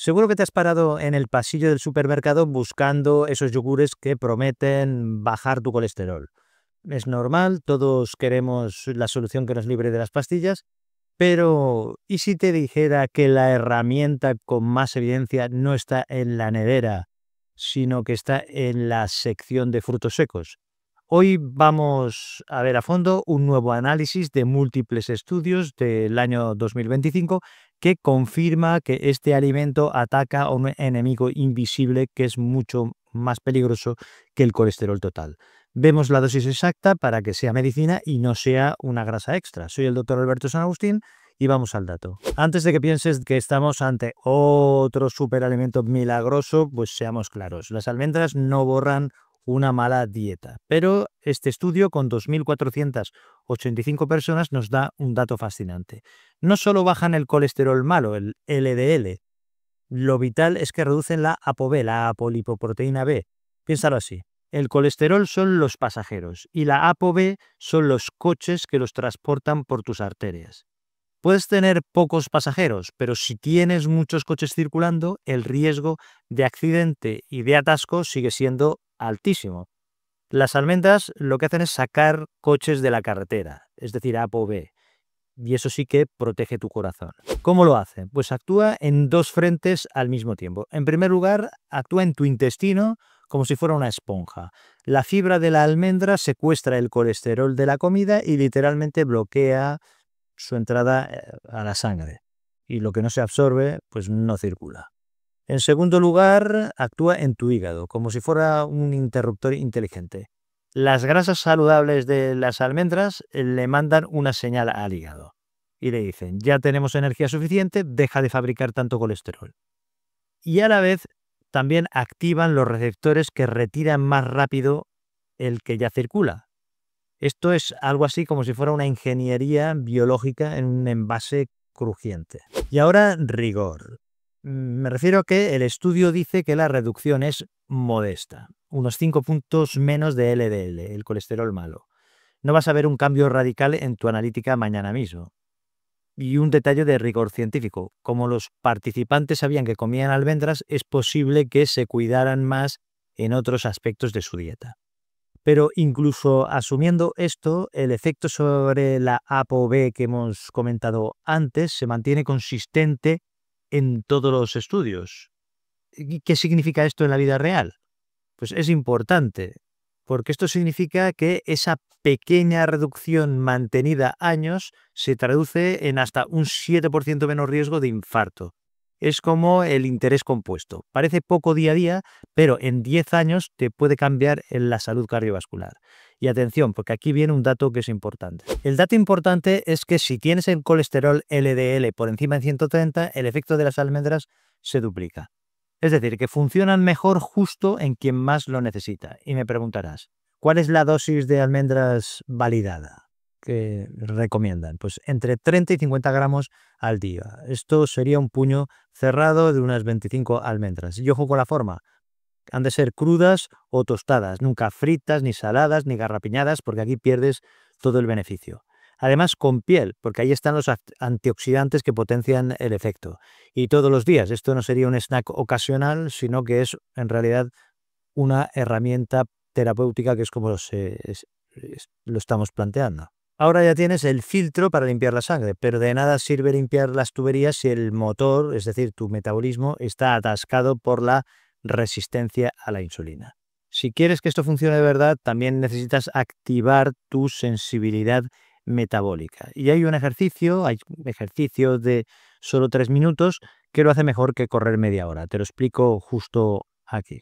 Seguro que te has parado en el pasillo del supermercado buscando esos yogures que prometen bajar tu colesterol. Es normal, todos queremos la solución que nos libre de las pastillas, pero ¿y si te dijera que la herramienta con más evidencia no está en la nevera, sino que está en la sección de frutos secos? Hoy vamos a ver a fondo un nuevo análisis de múltiples estudios del año 2025 que confirma que este alimento ataca a un enemigo invisible que es mucho más peligroso que el colesterol total. Vemos la dosis exacta para que sea medicina y no sea una grasa extra. Soy el doctor Alberto San Agustín y vamos al dato. Antes de que pienses que estamos ante otro superalimento milagroso, pues seamos claros, las almendras no borran una mala dieta. Pero este estudio con 2.485 personas nos da un dato fascinante. No solo bajan el colesterol malo, el LDL, lo vital es que reducen la ApoB, la apolipoproteína B. Piénsalo así. El colesterol son los pasajeros y la ApoB son los coches que los transportan por tus arterias. Puedes tener pocos pasajeros, pero si tienes muchos coches circulando, el riesgo de accidente y de atasco sigue siendo altísimo. Las almendras lo que hacen es sacar coches de la carretera, es decir, A B. Y eso sí que protege tu corazón. ¿Cómo lo hace? Pues actúa en dos frentes al mismo tiempo. En primer lugar, actúa en tu intestino como si fuera una esponja. La fibra de la almendra secuestra el colesterol de la comida y literalmente bloquea su entrada eh, a la sangre. Y lo que no se absorbe, pues no circula. En segundo lugar, actúa en tu hígado, como si fuera un interruptor inteligente. Las grasas saludables de las almendras eh, le mandan una señal al hígado y le dicen, ya tenemos energía suficiente, deja de fabricar tanto colesterol. Y a la vez también activan los receptores que retiran más rápido el que ya circula. Esto es algo así como si fuera una ingeniería biológica en un envase crujiente. Y ahora rigor. Mm, me refiero a que el estudio dice que la reducción es modesta, unos 5 puntos menos de LDL, el colesterol malo. No vas a ver un cambio radical en tu analítica mañana mismo. Y un detalle de rigor científico, como los participantes sabían que comían almendras, es posible que se cuidaran más en otros aspectos de su dieta. Pero incluso asumiendo esto, el efecto sobre la ApoB que hemos comentado antes se mantiene consistente en todos los estudios. ¿Qué significa esto en la vida real? Pues es importante, porque esto significa que esa pequeña reducción mantenida años se traduce en hasta un 7% menos riesgo de infarto es como el interés compuesto. Parece poco día a día, pero en 10 años te puede cambiar en la salud cardiovascular. Y atención, porque aquí viene un dato que es importante. El dato importante es que si tienes el colesterol LDL por encima de 130, el efecto de las almendras se duplica. Es decir, que funcionan mejor justo en quien más lo necesita. Y me preguntarás, ¿cuál es la dosis de almendras validada? recomiendan? Pues entre 30 y 50 gramos al día. Esto sería un puño cerrado de unas 25 almendras. Yo ojo con la forma. Han de ser crudas o tostadas, nunca fritas, ni saladas, ni garrapiñadas, porque aquí pierdes todo el beneficio. Además, con piel, porque ahí están los antioxidantes que potencian el efecto. Y todos los días, esto no sería un snack ocasional, sino que es en realidad una herramienta terapéutica que es como se, lo estamos planteando. Ahora ya tienes el filtro para limpiar la sangre, pero de nada sirve limpiar las tuberías si el motor, es decir, tu metabolismo, está atascado por la resistencia a la insulina. Si quieres que esto funcione de verdad, también necesitas activar tu sensibilidad metabólica. Y hay un ejercicio, hay un ejercicio de solo tres minutos que lo hace mejor que correr media hora. Te lo explico justo aquí.